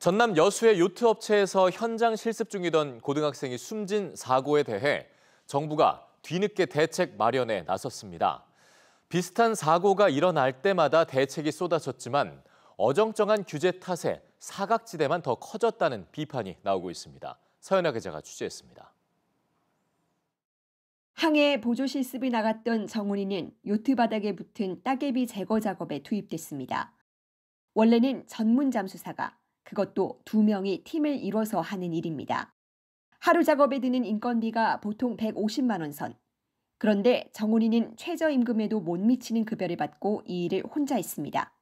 전남 여수의 요트 업체에서 현장 실습 중이던 고등학생이 숨진 사고에 대해 정부가 뒤늦게 대책 마련에 나섰습니다. 비슷한 사고가 일어날 때마다 대책이 쏟아졌지만 어정쩡한 규제 탓에 사각지대만 더 커졌다는 비판이 나오고 있습니다. 서연아 기자가 취재했습니다. 항해 보조 실습이 나갔던 정훈이는 요트 바닥에 붙은 따개비 제거 작업에 투입됐습니다. 원래는 전문 잠수사가 그것도 두 명이 팀을 이뤄서 하는 일입니다. 하루 작업에 드는 인건비가 보통 150만 원 선. 그런데 정훈이는 최저임금에도 못 미치는 급여를 받고 이 일을 혼자 했습니다.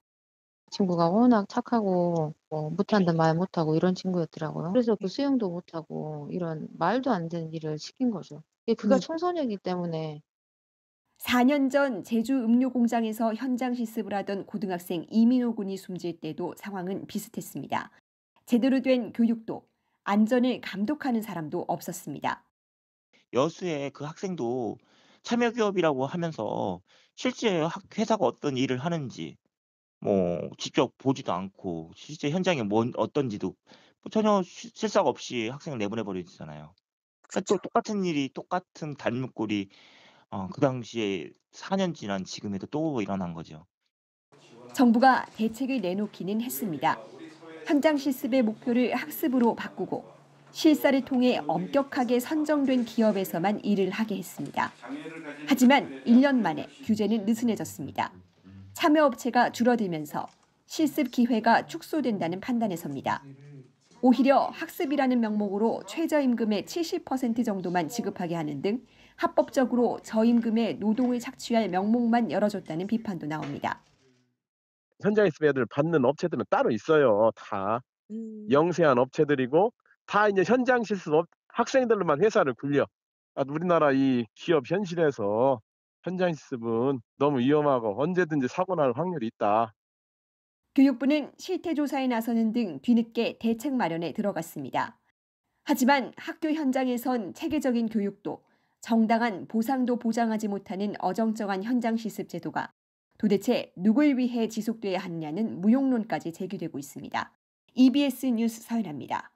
친구가 워낙 착하고 뭐 못한다 말 못하고 이런 친구였더라고요. 그래서 그 네. 수영도 못하고 이런 말도 안 되는 일을 시킨 거죠. 그가 음. 네. 청소년이기 때문에 4년 전 제주 음료 공장에서 현장 실습을 하던 고등학생 이민호 군이 숨질 때도 상황은 비슷했습니다. 제대로 된 교육도 안전을 감독하는 사람도 없었습니다. 여수의 그 학생도 참여기업이라고 하면서 실제 회사가 어떤 일을 하는지 뭐 직접 보지도 않고 실제 현장이 뭔 어떤지도 뭐 전혀 실사 없이 학생을 내보내 버리잖아요. 그러니까 또 똑같은 일이 똑같은 단물꼴이 어, 그 당시에 4년 지난 지금에도 또 일어난 거죠. 정부가 대책을 내놓기는 했습니다. 현장 실습의 목표를 학습으로 바꾸고 실사를 통해 엄격하게 선정된 기업에서만 일을 하게 했습니다. 하지만 1년 만에 규제는 느슨해졌습니다. 참여업체가 줄어들면서 실습 기회가 축소된다는 판단에서입니다. 오히려 학습이라는 명목으로 최저임금의 70% 정도만 지급하게 하는 등 합법적으로 저임금의 노동을 착취할 명목만 열어줬다는 비판도 나옵니다. 현장에서 배들 받는 업체들은 따로 있어요. 다 음. 영세한 업체들이고 다 이제 현장 실습 업, 학생들로만 회사를 굴려. 아, 우리나라 이 기업 현실에서 현장 실습은 너무 위험하고 언제든지 사고 날 확률이 있다. 교육부는 실태 조사에 나서는 등 뒤늦게 대책 마련에 들어갔습니다. 하지만 학교 현장에선 체계적인 교육도 정당한 보상도 보장하지 못하는 어정쩡한 현장 실습 제도가 도대체 누굴 위해 지속돼야 하느냐는 무용론까지 제기되고 있습니다. EBS 뉴스 서연합니다.